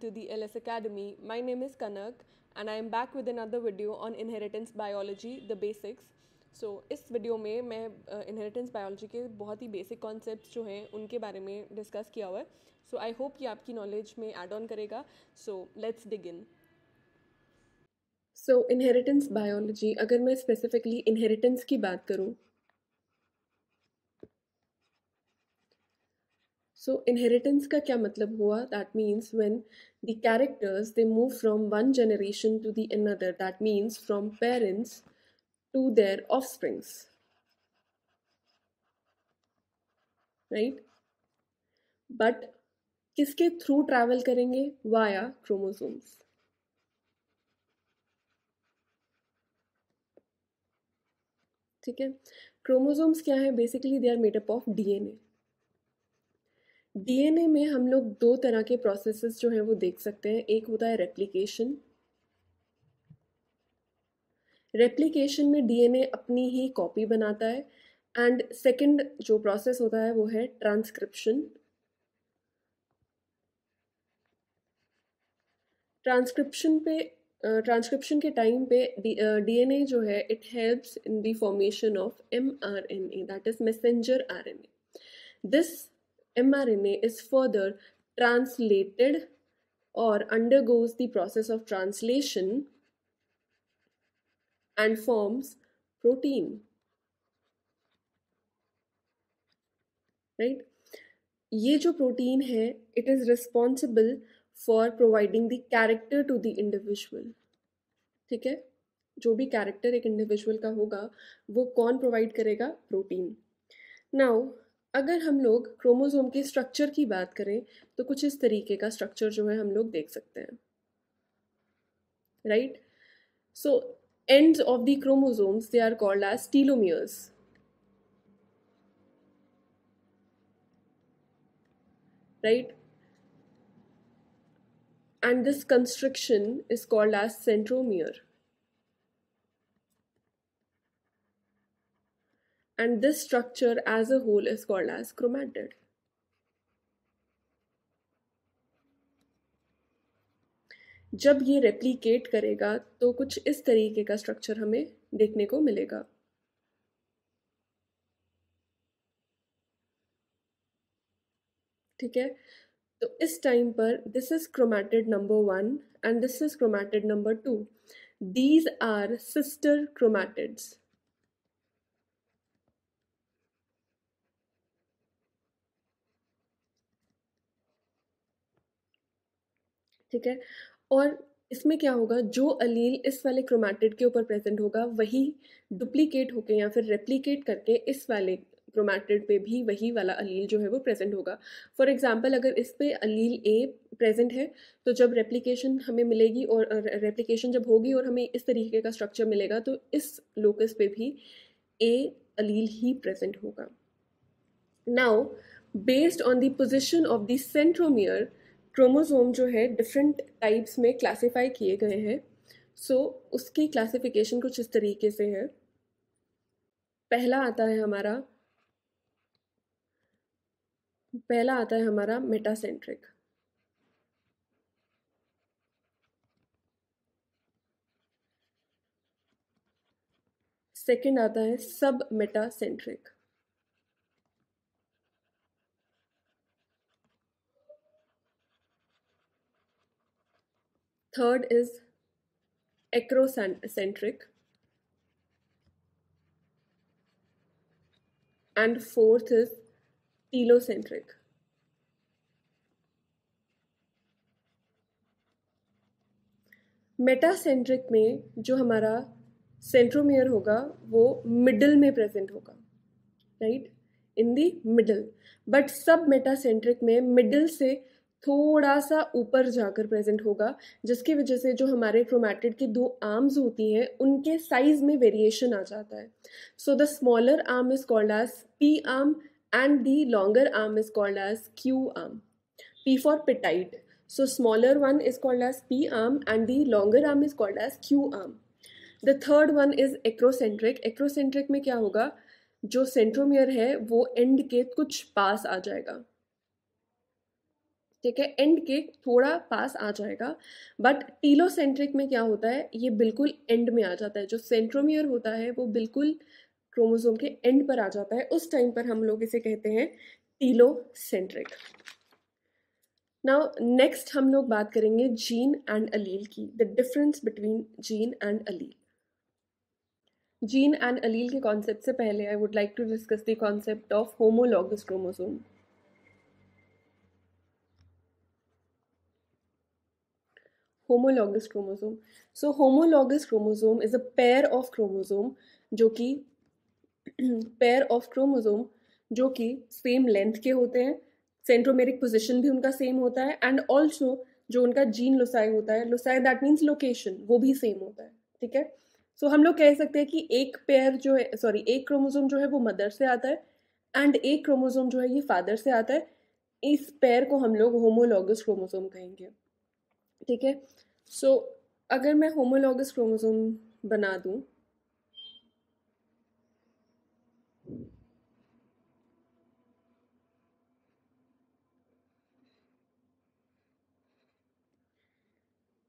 welcome to the LS Academy. My name is Kanak and I am back with another video on inheritance biology, the basics. So so, इस video में मैं inheritance uh, biology के बहुत ही basic concept जो हैं उनके बारे में डिस्कस किया हुआ है सो आई होप ये आपकी नॉलेज में एड ऑन करेगा so let's dig in so inheritance biology अगर मैं स्पेसिफिकली इनहेरिटेंस की बात करूँ सो इनहेरिटेंस का क्या मतलब हुआ that means when the characters they move from one generation to the another that means from parents to their offsprings right but किसके थ्रू ट्रैवल करेंगे वाया क्रोमोसोम्स ठीक है क्रोमोसोम्स क्या है basically they are made up of DNA DNA में हम लोग दो तरह के प्रोसेसेस जो हैं वो देख सकते हैं एक होता है रेप्लिकेशन रेप्लिकेशन में डीएनए अपनी ही कॉपी बनाता है एंड सेकंड जो प्रोसेस होता है वो है ट्रांसक्रिप्शन ट्रांसक्रिप्शन पे ट्रांसक्रिप्शन के टाइम पे डीएनए जो है it helps in the formation of mRNA that is messenger RNA this mRNA is further translated or undergoes the process of translation and forms protein. Right? ये जो protein है it is responsible for providing the character to the individual ठीक है जो भी character एक individual का होगा वो कौन प्रोवाइड करेगा प्रोटीन नाउ अगर हम लोग क्रोमोसोम के स्ट्रक्चर की बात करें तो कुछ इस तरीके का स्ट्रक्चर जो है हम लोग देख सकते हैं right so ends of the chromosomes they are called as telomeres right and this construction is called as centromere and this structure as a whole is called as chromatid. जब ये रेप्लीकेट करेगा तो कुछ इस तरीके का स्ट्रक्चर हमें देखने को मिलेगा ठीक है तो इस टाइम पर this is chromatid number one and this is chromatid number two these are sister chromatids ठीक है और इसमें क्या होगा जो अलील इस वाले क्रोमैटिड के ऊपर प्रेजेंट होगा वही डुप्लीकेट होके या फिर रेप्लीकेट करके इस वाले क्रोमैटिड पे भी वही वाला अलील जो है वो प्रेजेंट होगा फॉर एग्जांपल अगर इस पे अलील ए प्रेजेंट है तो जब रेप्लीकेशन हमें मिलेगी और रेप्लीकेशन जब होगी और हमें इस तरीके का स्ट्रक्चर मिलेगा तो इस लोकस पे भी ए अलील ही प्रेजेंट होगा now based on the position of the centromere chromosome जो है डिफरेंट टाइप्स में क्लासिफाई किए गए हैं सो so, उसकी क्लासिफिकेशन कुछ इस तरीके से है पहला आता है हमारा पहला आता है हमारा मेटासेंट्रिक सेकेंड आता है sub metacentric Third is acrocentric. And fourth is telocentric. Metacentric में जो हमारा सेंट्रोमियर होगा वो मिडल में प्रेजेंट होगा right in the middle but sub metacentric में मिडल से थोड़ा सा ऊपर जाकर प्रेजेंट होगा जिसकी वजह से जो हमारे क्रोमैटिड की दो आर्म्स होती हैं उनके साइज में वेरिएशन आ जाता है so the smaller arm is called as P arm and the longer arm is called as Q arm P for petite so smaller one is called as P arm and the longer arm is called as Q arm the third one is acrocentric acrocentric में क्या होगा जो centromere है वो and के कुछ पास आ जाएगा ठीक है एंड के थोड़ा पास आ जाएगा बट टीलोसेंट्रिक में क्या होता है ये बिल्कुल एंड में आ जाता है जो सेंट्रोमियर होता है वो बिल्कुल क्रोमोजोम के एंड पर आ जाता है उस टाइम पर हम लोग इसे कहते हैं टीलोसेंट्रिक नाउ नेक्स्ट हम लोग बात करेंगे जीन एंड अलील की the difference between gene and allele gene and allele के कॉन्सेप्ट से पहले I would like to discuss the concept of homologous chromosome homologous chromosome so homologous chromosome is a pair of chromosome जो कि pair of chromosome जो कि same length के होते हैं सेंट्रोमेरिक पोजिशन भी उनका सेम होता है एंड ऑल्सो जो उनका जीन लोसाई होता है लोसाई दैट मीन्स लोकेशन वो भी सेम होता है ठीक है सो so, हम लोग कह सकते हैं कि एक पेयर जो है सॉरी एक क्रोमोजोम जो है वो मदर से आता है एंड एक क्रोमोजोम जो है ये फादर से आता है इस पेयर को हम लोग होमोलॉगस क्रोमोजोम कहेंगे ठीक है सो अगर मैं होमोलॉगस क्रोमोसोम बना दूं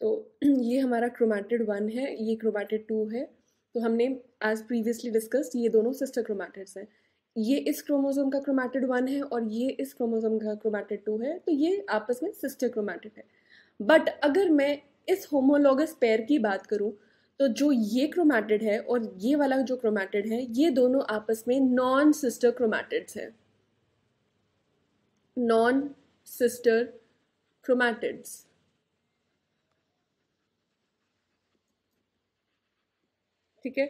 तो ये हमारा क्रोमैटिड वन है ये क्रोमैटिड टू है तो हमने एज प्रीवियसली डिस्कस ये दोनों सिस्टर क्रोमैटिड्स हैं ये इस क्रोमोसोम का क्रोमैटिड वन है और ये इस क्रोमोसोम का क्रोमैटिड टू है तो ये आपस में सिस्टर क्रोमैटिड है बट अगर मैं इस होमोलोगस पेयर की बात करूँ तो जो ये क्रोमैटिड है और ये वाला जो क्रोमैटिड है ये दोनों आपस में नॉन सिस्टर क्रोमैटिड्स हैं नॉन सिस्टर क्रोमैटिड्स ठीक है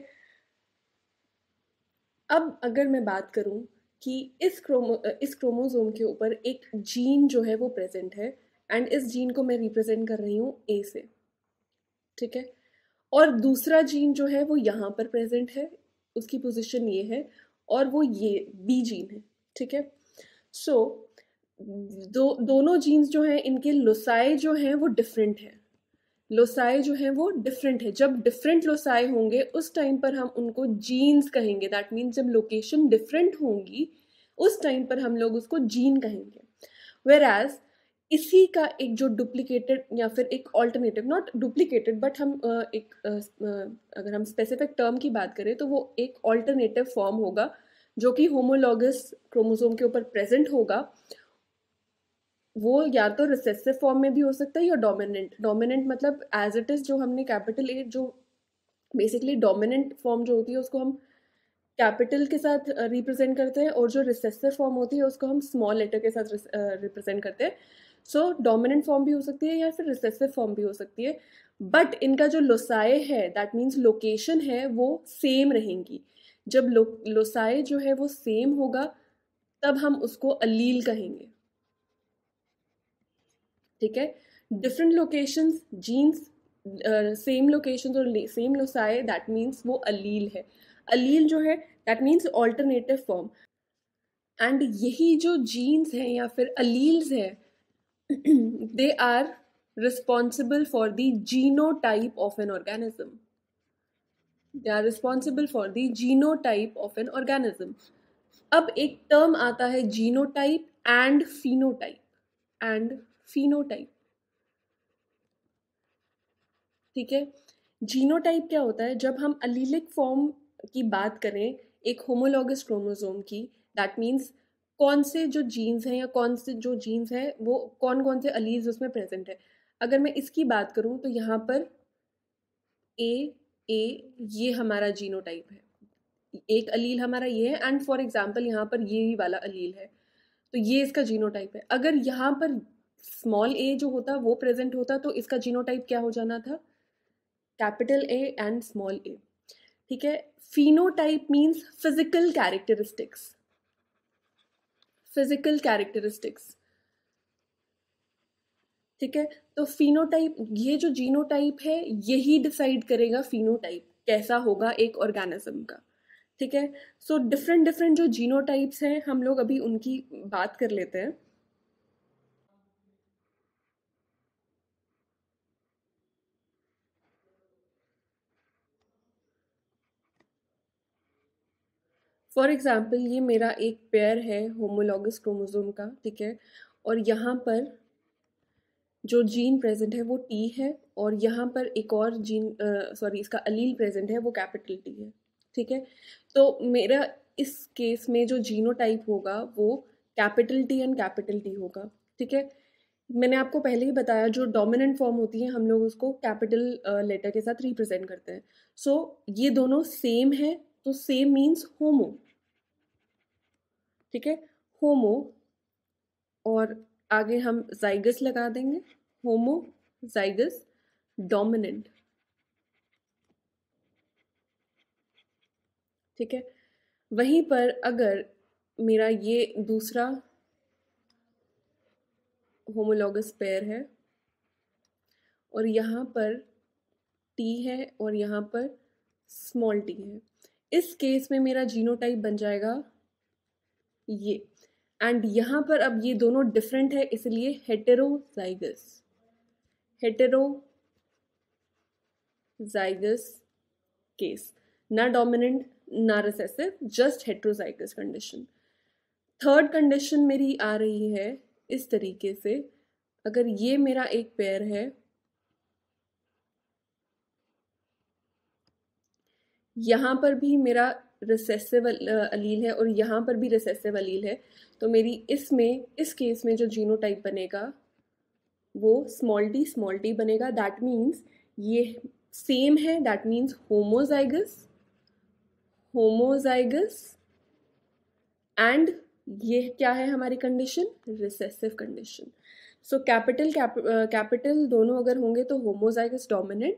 अब अगर मैं बात करूं कि इस क्रोमो इस क्रोमोज़ोम के ऊपर एक जीन जो है वो प्रेजेंट है एंड इस जीन को मैं रिप्रेजेंट कर रही हूँ ए से ठीक है और दूसरा जीन जो है वो यहाँ पर प्रेजेंट है उसकी पोजिशन ये है और वो ये बी जीन है ठीक है सो दो दोनों जीन्स जो हैं इनके लोसाए जो हैं वो डिफरेंट हैं लोसाए जो हैं वो डिफरेंट है जब डिफरेंट लोसाए होंगे उस टाइम पर हम उनको जीन्स कहेंगे दैट मीन्स जब लोकेशन डिफरेंट होंगी उस टाइम पर हम लोग उसको जीन कहेंगे वेर एज़ इसी का एक जो डुप्लीकेटेड या फिर एक ऑल्टरनेटिव नॉट डुप्लीकेटेड बट हम एक अगर हम स्पेसिफिक टर्म की बात करें तो वो एक ऑल्टरनेटिव फॉर्म होगा जो कि होमोलॉगस क्रोमोसोम के ऊपर प्रेजेंट होगा वो या तो रिसेसिव फॉर्म में भी हो सकता है या डोमिनेंट डोमिनेंट मतलब एज इट इज़ जो हमने कैपिटल ए जो बेसिकली डोमिनेंट फॉर्म जो होती है उसको हम कैपिटल के साथ रिप्रेजेंट करते हैं और जो रिसेसिव फॉर्म होती है उसको हम स्मॉल लेटर के साथ रिप्रेजेंट करते हैं सो डोमिनेंट फॉर्म भी हो सकती है या फिर रिसेसिव फॉर्म भी हो सकती है बट इनका जो लोसाए है दैट मीन्स लोकेशन है वो सेम रहेंगी जब लो लोसाए जो है वो सेम होगा तब हम उसको अलील कहेंगे ठीक है different locations genes same locations और सेम लोसाए दैट मीन्स वो अलील है अलील जो है that means alternative form and यही जो जीन्स हैं या फिर अलील्स हैं they are responsible for the genotype of an organism they are responsible for the genotype of an organism अब एक टर्म आता है genotype and phenotype and phenotype ठीक है जीनो टाइप क्या होता है जब हम अलीलिक फॉर्म की बात करें एक होमोलॉगस क्रोमोजोम की दैट मीन्स कौन से जो जीन्स हैं या कौन से जो जीन्स हैं वो कौन कौन से अलीव्स उसमें प्रेजेंट है अगर मैं इसकी बात करूँ तो यहाँ पर ए ए ये हमारा जीनो टाइप है एक अलील हमारा ये है एंड फॉर एग्जाम्पल यहाँ पर ये ही वाला अलील है तो ये इसका जीनो टाइप है अगर यहाँ पर स्मॉल ए जो होता वो प्रेजेंट होता तो इसका जीनो टाइप क्या हो जाना था capital A and small A ठीक है phenotype means physical characteristics physical characteristics ठीक है तो फिनोटाइप ये जो जीनोटाइप है यही डिसाइड करेगा फिनोटाइप कैसा होगा एक ऑर्गेनिज्म का ठीक है सो डिफरेंट डिफरेंट जो जीनोटाइप्स हैं हम लोग अभी उनकी बात कर लेते हैं फॉर एग्ज़ाम्पल ये मेरा एक पेयर है होमोलॉगस क्रोमोज़ोम का ठीक है और यहाँ पर जो जीन प्रेजेंट है वो टी है और यहाँ पर एक और जीन सॉरी इसका अलील प्रेजेंट है वो कैपिटल टी है ठीक है तो मेरा इस केस में जो जीनोटाइप होगा वो capital T and capital T होगा ठीक है मैंने आपको पहले ही बताया जो डोमिनेंट फॉर्म होती है हम लोग उसको कैपिटल लेटर के साथ रिप्रेजेंट करते हैं सो so, ये दोनों सेम है तो सेम मीन्स होमो ठीक है होमो और आगे हम जाइगस लगा देंगे होमो जाइगस डोमिनेंट ठीक है वहीं पर अगर मेरा ये दूसरा होमोलोगस पेयर है और यहाँ पर टी है और यहाँ पर स्मॉल टी है इस केस में मेरा जीनोटाइप बन जाएगा ये एंड यहाँ पर अब ये दोनों डिफरेंट है इसलिए हेटेरोजाइगस हेटेरोजाइगस केस ना डोमिनेंट ना recessive just heterozygous condition third condition मेरी आ रही है इस तरीके से अगर ये मेरा एक पेयर है यहाँ पर भी मेरा रिसेसिव अलील है और यहाँ पर भी रिसेसिव अलील है तो मेरी इसमें इस केस में जो जीनो बनेगा वो स्मॉल डी स्मॉल डी बनेगा दैट मीन्स ये सेम है that means homozygous homozygous and ये क्या है हमारी condition recessive condition so capital capital दोनों अगर होंगे तो होमोजाइगस डोमिनेंट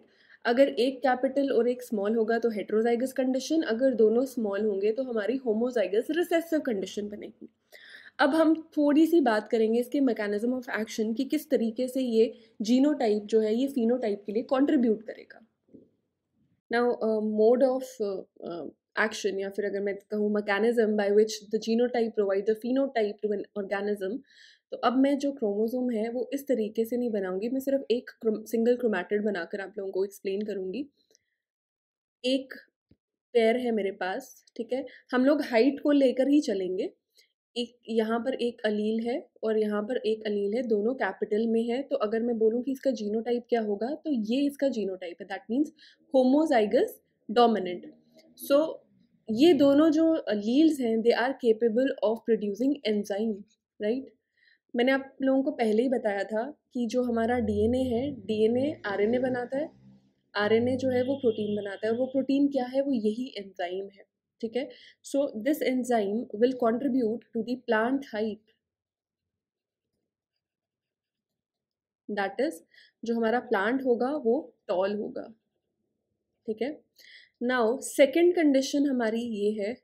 अगर एक कैपिटल और एक स्मॉल होगा तो हेट्रोजाइगस कंडीशन अगर दोनों स्मॉल होंगे तो हमारी होमोजाइगस रिसेसिव कंडीशन बनेगी अब हम थोड़ी सी बात करेंगे इसके मैकेनिज्म ऑफ एक्शन कि किस तरीके से ये जीनोटाइप जो है ये फिनोटाइप के लिए कंट्रीब्यूट करेगा नाउ मोड ऑफ एक्शन या फिर अगर मैं कहूँ mechanism by which the genotype provide the phenotype to an organism तो अब मैं जो क्रोमोसोम है वो इस तरीके से नहीं बनाऊंगी मैं सिर्फ एक सिंगल क्रोमैटिड बनाकर आप लोगों को एक्सप्लेन करूँगी एक पेयर है मेरे पास ठीक है हम लोग हाइट को लेकर ही चलेंगे एक यहाँ पर एक अलील है और यहाँ पर एक अलील है दोनों कैपिटल में है तो अगर मैं बोलूँ कि इसका जीनोटाइप क्या होगा तो ये इसका जीनोटाइप है that means homozygous dominant so ये दोनों जो लील्स हैं they are capable of producing enzyme right मैंने आप लोगों को पहले ही बताया था कि जो हमारा डीएनए है डीएनए आरएनए बनाता है आरएनए जो है वो प्रोटीन बनाता है वो प्रोटीन क्या है वो यही एंजाइम है ठीक है so this enzyme will contribute to the plant height that is जो हमारा प्लांट होगा वो टॉल होगा ठीक है नाउ सेकेंड कंडीशन हमारी ये है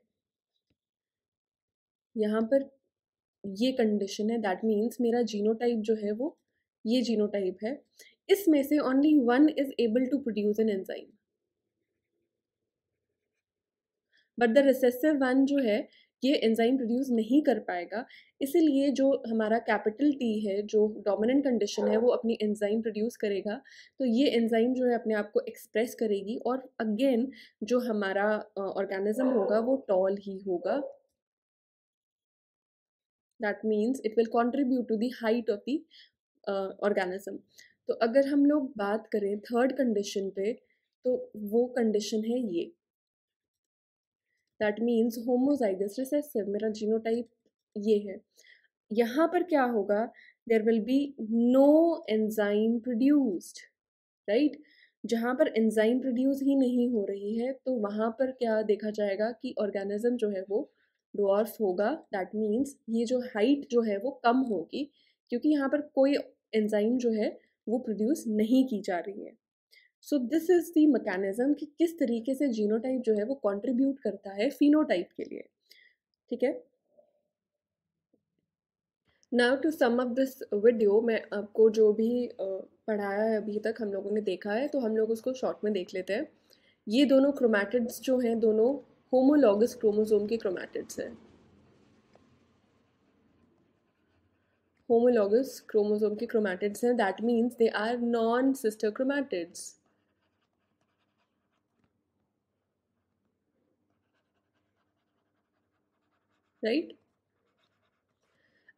यहाँ पर ये कंडीशन है दैट मीन्स मेरा जीनोटाइप जो है वो ये जीनोटाइप है इसमें से only one is able to produce an enzyme but the recessive one जो है ये एंजाइम प्रोड्यूस नहीं कर पाएगा इसीलिए जो हमारा कैपिटल टी है जो डोमिनेंट कंडीशन है वो अपनी एंजाइम प्रोड्यूस करेगा तो ये एंजाइम जो है अपने आप को एक्सप्रेस करेगी और अगेन जो हमारा ऑर्गेनिज्म होगा वो टॉल ही होगा that means it will contribute to the height of the organism तो अगर हम लोग बात करें थर्ड कंडीशन पे तो वो कंडीशन है ये दैट मीन्स होमोजाइगस रिसेसिव मेरा जीनोटाइप ये है यहाँ पर क्या होगा there will be no enzyme produced right जहाँ पर एंजाइम प्रोड्यूस ही नहीं हो रही है तो वहाँ पर क्या देखा जाएगा कि ऑर्गेनिज्म जो है वो डोर्फ होगा दैट मीन्स ये जो हाइट जो है वो कम होगी क्योंकि यहाँ पर कोई एंजाइम जो है वो प्रोड्यूस नहीं की जा रही है so this is the mechanism कि किस तरीके से जीनोटाइप जो है वो कंट्रीब्यूट करता है फिनोटाइप के लिए ठीक है now to sum of this video मैं आपको जो भी पढ़ाया है अभी तक हम लोगों ने देखा है तो हम लोग उसको शॉर्ट में देख लेते हैं ये दोनों क्रोमैटिड्स जो हैं दोनों होमोलॉगस क्रोमोसोम के क्रोमैटिड्स हैं होमोलॉगस क्रोमोसोम के क्रोमैटिड्स हैं that means they are non sister chromatids right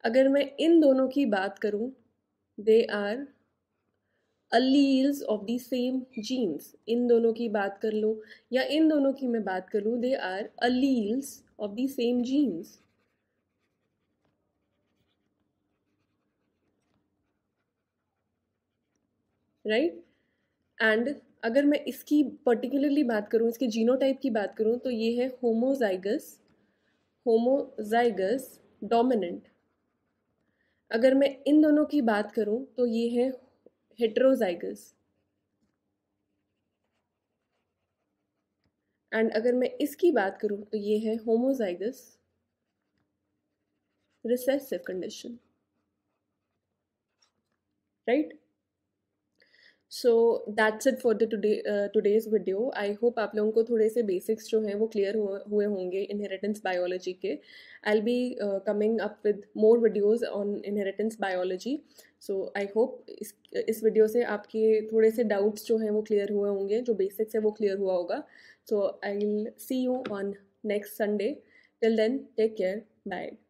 अगर मैं इन दोनों की बात करूं they are alleles of the same genes इन दोनों की बात कर लो या इन दोनों की मैं बात कर लूँ they are alleles of the same genes right and अगर मैं इसकी पर्टिकुलरली बात करूँ इसके जीनोटाइप की बात करूँ तो ये है होमोजाइगस होमोजाइगस डोमिनेंट अगर मैं इन दोनों की बात करूँ तो ये है हेट्रोजाइगस एंड अगर मैं इसकी बात करूं तो ये है homozygous recessive condition right so that's it for the today today's video I hope आप लोगों को थोड़े से बेसिक्स जो हैं वो क्लियर हुए होंगे इनहेरिटेंस बायोलॉजी के I be coming up with more videos on inheritance biology so I hope इस वीडियो से आपके थोड़े से डाउट्स जो हैं वो क्लियर हुए होंगे जो बेसिक्स है वो क्लियर हुआ होगा so I will see you on next Sunday till then take care bye